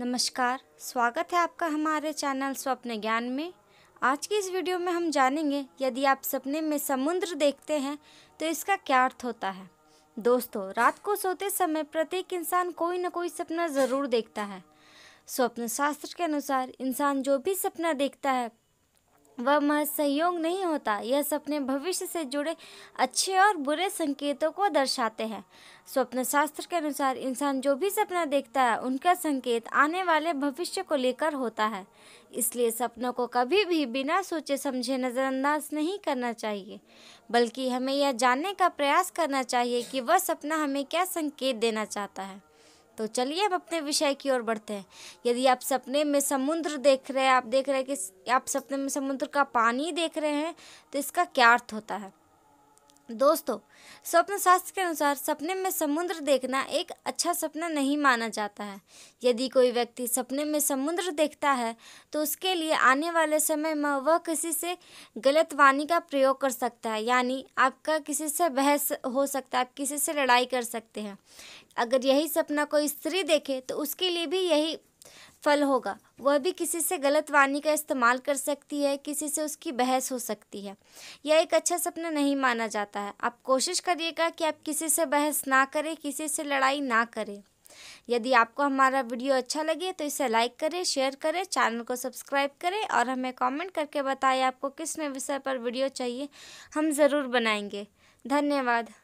नमस्कार स्वागत है आपका हमारे चैनल स्वप्न ज्ञान में आज की इस वीडियो में हम जानेंगे यदि आप सपने में समुद्र देखते हैं तो इसका क्या अर्थ होता है दोस्तों रात को सोते समय प्रत्येक इंसान कोई ना कोई सपना ज़रूर देखता है स्वप्न शास्त्र के अनुसार इंसान जो भी सपना देखता है वह महज नहीं होता यह सपने भविष्य से जुड़े अच्छे और बुरे संकेतों को दर्शाते हैं स्वप्न शास्त्र के अनुसार इंसान जो भी सपना देखता है उनका संकेत आने वाले भविष्य को लेकर होता है इसलिए सपनों को कभी भी बिना सोचे समझे नज़रअंदाज नहीं करना चाहिए बल्कि हमें यह जानने का प्रयास करना चाहिए कि वह सपना हमें क्या संकेत देना चाहता है तो चलिए अब अपने विषय की ओर बढ़ते हैं यदि आप सपने में समुद्र देख रहे हैं आप देख रहे हैं कि आप सपने में समुद्र का पानी देख रहे हैं तो इसका क्या अर्थ होता है दोस्तों स्वप्न शास्त्र के अनुसार सपने में समुद्र देखना एक अच्छा सपना नहीं माना जाता है यदि कोई व्यक्ति सपने में समुद्र देखता है तो उसके लिए आने वाले समय में वह किसी से गलत वाणी का प्रयोग कर सकता है यानी आपका किसी से बहस हो सकता है आप किसी से लड़ाई कर सकते हैं अगर यही सपना कोई स्त्री देखे तो उसके लिए भी यही फल होगा वह भी किसी से गलत वाणी का इस्तेमाल कर सकती है किसी से उसकी बहस हो सकती है यह एक अच्छा सपना नहीं माना जाता है आप कोशिश करिएगा कि आप किसी से बहस ना करें किसी से लड़ाई ना करें यदि आपको हमारा वीडियो अच्छा लगे तो इसे लाइक करें शेयर करें चैनल को सब्सक्राइब करें और हमें कमेंट करके बताएं आपको किस नए विषय पर वीडियो चाहिए हम ज़रूर बनाएंगे धन्यवाद